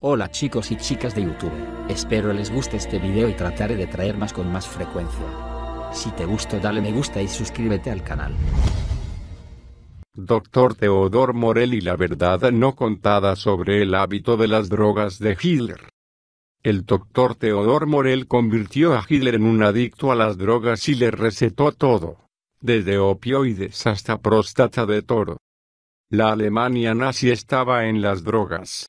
Hola chicos y chicas de YouTube, espero les guste este video y trataré de traer más con más frecuencia. Si te gustó dale me gusta y suscríbete al canal. Doctor Teodor y La verdad no contada sobre el hábito de las drogas de Hitler. El doctor Teodor Morel convirtió a Hitler en un adicto a las drogas y le recetó todo, desde opioides hasta próstata de toro. La Alemania nazi estaba en las drogas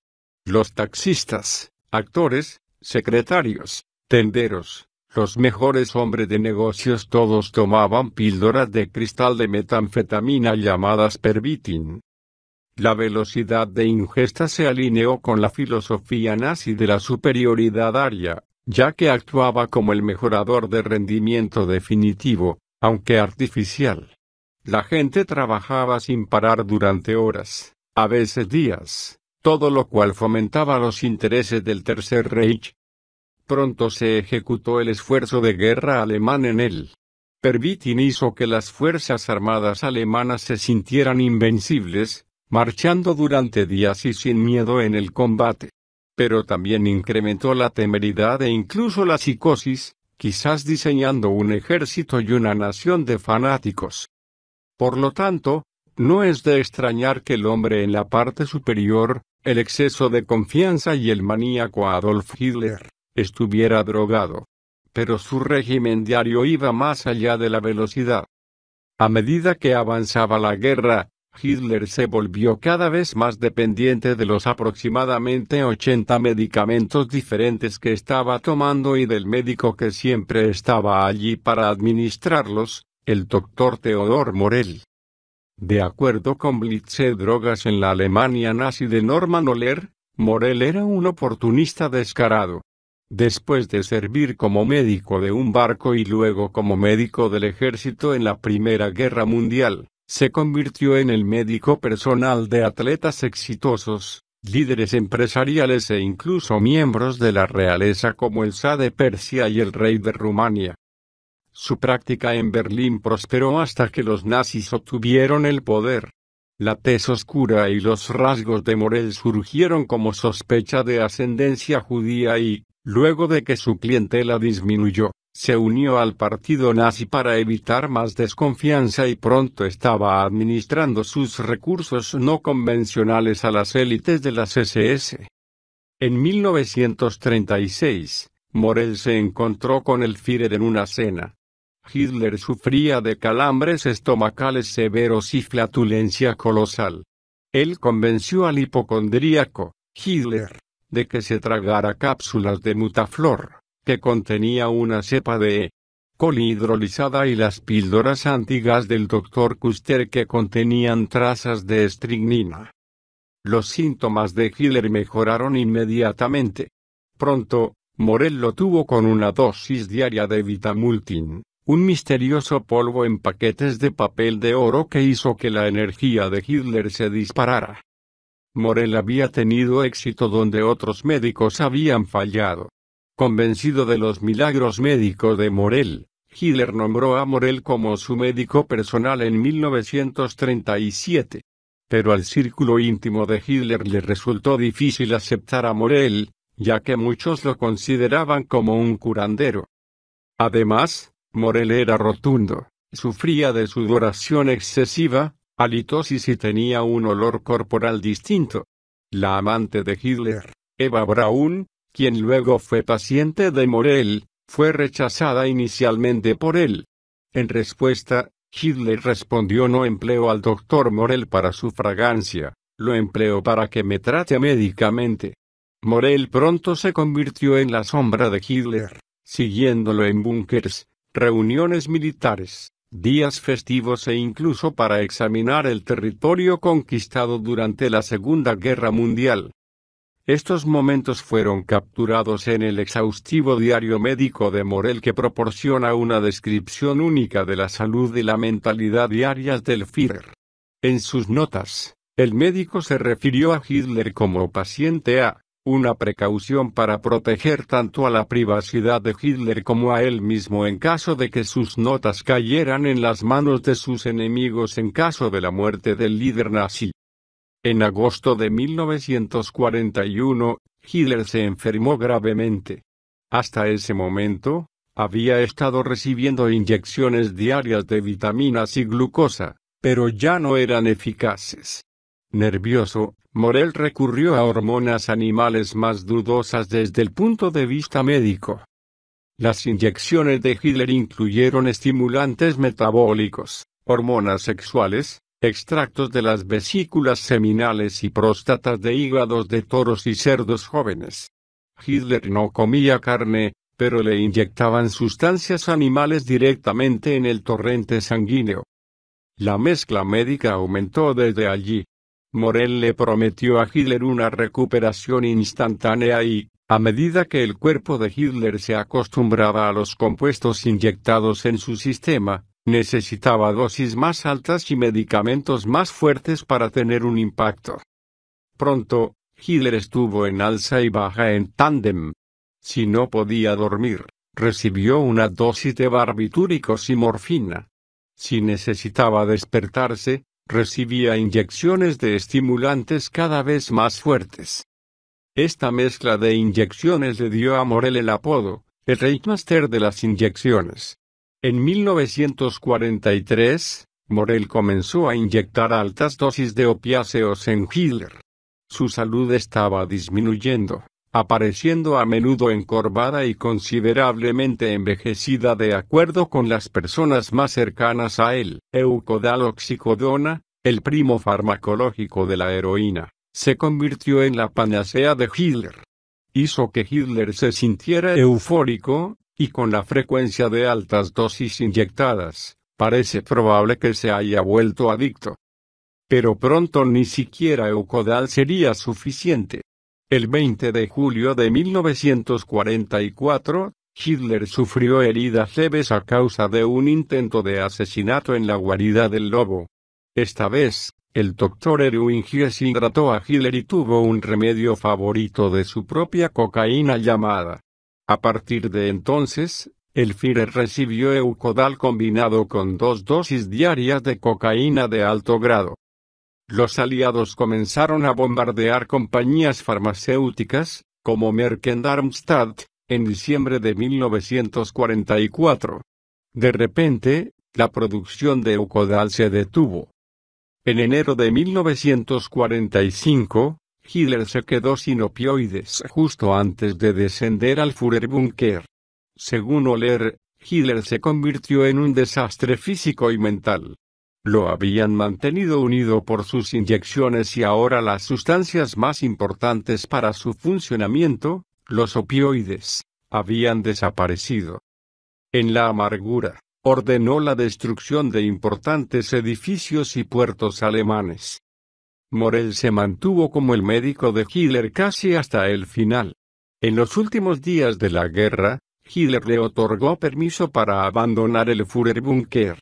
los taxistas, actores, secretarios, tenderos, los mejores hombres de negocios todos tomaban píldoras de cristal de metanfetamina llamadas pervitin. La velocidad de ingesta se alineó con la filosofía nazi de la superioridad aria, ya que actuaba como el mejorador de rendimiento definitivo, aunque artificial. La gente trabajaba sin parar durante horas, a veces días todo lo cual fomentaba los intereses del Tercer Reich. Pronto se ejecutó el esfuerzo de guerra alemán en él. Pervitin hizo que las Fuerzas Armadas alemanas se sintieran invencibles, marchando durante días y sin miedo en el combate. Pero también incrementó la temeridad e incluso la psicosis, quizás diseñando un ejército y una nación de fanáticos. Por lo tanto, no es de extrañar que el hombre en la parte superior, el exceso de confianza y el maníaco Adolf Hitler, estuviera drogado. Pero su régimen diario iba más allá de la velocidad. A medida que avanzaba la guerra, Hitler se volvió cada vez más dependiente de los aproximadamente 80 medicamentos diferentes que estaba tomando y del médico que siempre estaba allí para administrarlos, el doctor Theodor Morel. De acuerdo con Blitze eh, Drogas en la Alemania nazi de Norman Oler, Morel era un oportunista descarado. Después de servir como médico de un barco y luego como médico del ejército en la Primera Guerra Mundial, se convirtió en el médico personal de atletas exitosos, líderes empresariales e incluso miembros de la realeza como el Sa de Persia y el rey de Rumania. Su práctica en Berlín prosperó hasta que los nazis obtuvieron el poder. La tez oscura y los rasgos de Morel surgieron como sospecha de ascendencia judía y, luego de que su clientela disminuyó, se unió al partido nazi para evitar más desconfianza y pronto estaba administrando sus recursos no convencionales a las élites de la SS. En 1936, Morel se encontró con el Führer en una cena, Hitler sufría de calambres estomacales severos y flatulencia colosal. Él convenció al hipocondríaco, Hitler, de que se tragara cápsulas de mutaflor, que contenía una cepa de E. coli hidrolizada y las píldoras antiguas del Dr. Custer que contenían trazas de estricnina. Los síntomas de Hitler mejoraron inmediatamente. Pronto, Morel lo tuvo con una dosis diaria de vitamultin un misterioso polvo en paquetes de papel de oro que hizo que la energía de Hitler se disparara. Morel había tenido éxito donde otros médicos habían fallado. Convencido de los milagros médicos de Morel, Hitler nombró a Morel como su médico personal en 1937. Pero al círculo íntimo de Hitler le resultó difícil aceptar a Morel, ya que muchos lo consideraban como un curandero. Además, Morel era rotundo, sufría de sudoración excesiva, halitosis y tenía un olor corporal distinto. La amante de Hitler, Eva Braun, quien luego fue paciente de Morel, fue rechazada inicialmente por él. En respuesta, Hitler respondió no empleo al doctor Morel para su fragancia, lo empleo para que me trate médicamente. Morel pronto se convirtió en la sombra de Hitler, siguiéndolo en búnkers, reuniones militares, días festivos e incluso para examinar el territorio conquistado durante la Segunda Guerra Mundial. Estos momentos fueron capturados en el exhaustivo diario médico de Morel que proporciona una descripción única de la salud y la mentalidad diarias del Führer. En sus notas, el médico se refirió a Hitler como paciente A, una precaución para proteger tanto a la privacidad de Hitler como a él mismo en caso de que sus notas cayeran en las manos de sus enemigos en caso de la muerte del líder nazi. En agosto de 1941, Hitler se enfermó gravemente. Hasta ese momento, había estado recibiendo inyecciones diarias de vitaminas y glucosa, pero ya no eran eficaces. Nervioso, Morel recurrió a hormonas animales más dudosas desde el punto de vista médico. Las inyecciones de Hitler incluyeron estimulantes metabólicos, hormonas sexuales, extractos de las vesículas seminales y próstatas de hígados de toros y cerdos jóvenes. Hitler no comía carne, pero le inyectaban sustancias animales directamente en el torrente sanguíneo. La mezcla médica aumentó desde allí, Morel le prometió a Hitler una recuperación instantánea y, a medida que el cuerpo de Hitler se acostumbraba a los compuestos inyectados en su sistema, necesitaba dosis más altas y medicamentos más fuertes para tener un impacto. Pronto, Hitler estuvo en alza y baja en tándem. Si no podía dormir, recibió una dosis de barbitúricos y morfina. Si necesitaba despertarse, recibía inyecciones de estimulantes cada vez más fuertes. Esta mezcla de inyecciones le dio a Morel el apodo, el Reichmaster de las inyecciones. En 1943, Morel comenzó a inyectar altas dosis de opiáceos en Hitler. Su salud estaba disminuyendo apareciendo a menudo encorvada y considerablemente envejecida de acuerdo con las personas más cercanas a él. oxicodona, el primo farmacológico de la heroína, se convirtió en la panacea de Hitler. Hizo que Hitler se sintiera eufórico, y con la frecuencia de altas dosis inyectadas, parece probable que se haya vuelto adicto. Pero pronto ni siquiera Eucodal sería suficiente. El 20 de julio de 1944, Hitler sufrió heridas leves a causa de un intento de asesinato en la guarida del lobo. Esta vez, el doctor Erwin Gies hidrató a Hitler y tuvo un remedio favorito de su propia cocaína llamada. A partir de entonces, el Führer recibió Eucodal combinado con dos dosis diarias de cocaína de alto grado los aliados comenzaron a bombardear compañías farmacéuticas, como Merck en Darmstadt, en diciembre de 1944. De repente, la producción de Eucodal se detuvo. En enero de 1945, Hitler se quedó sin opioides justo antes de descender al Führerbunker. Según Oler, Hitler se convirtió en un desastre físico y mental. Lo habían mantenido unido por sus inyecciones y ahora las sustancias más importantes para su funcionamiento, los opioides, habían desaparecido. En la amargura, ordenó la destrucción de importantes edificios y puertos alemanes. Morel se mantuvo como el médico de Hitler casi hasta el final. En los últimos días de la guerra, Hitler le otorgó permiso para abandonar el Führerbunker.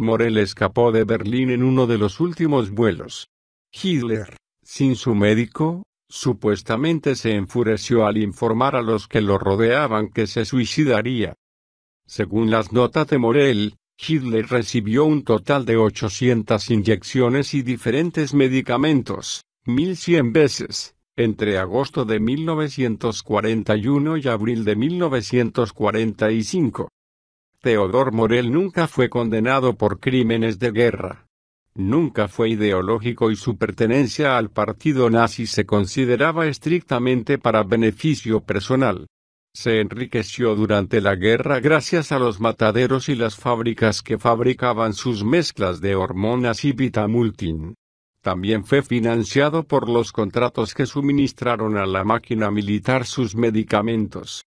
Morel escapó de Berlín en uno de los últimos vuelos. Hitler, sin su médico, supuestamente se enfureció al informar a los que lo rodeaban que se suicidaría. Según las notas de Morel, Hitler recibió un total de 800 inyecciones y diferentes medicamentos, 1100 veces, entre agosto de 1941 y abril de 1945. Teodor Morel nunca fue condenado por crímenes de guerra. Nunca fue ideológico y su pertenencia al partido nazi se consideraba estrictamente para beneficio personal. Se enriqueció durante la guerra gracias a los mataderos y las fábricas que fabricaban sus mezclas de hormonas y vitamultin. También fue financiado por los contratos que suministraron a la máquina militar sus medicamentos.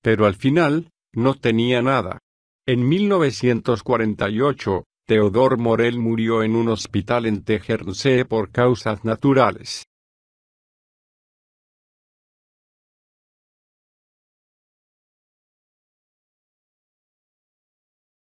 Pero al final, no tenía nada. En 1948, Teodor Morel murió en un hospital en Tegernsee por causas naturales.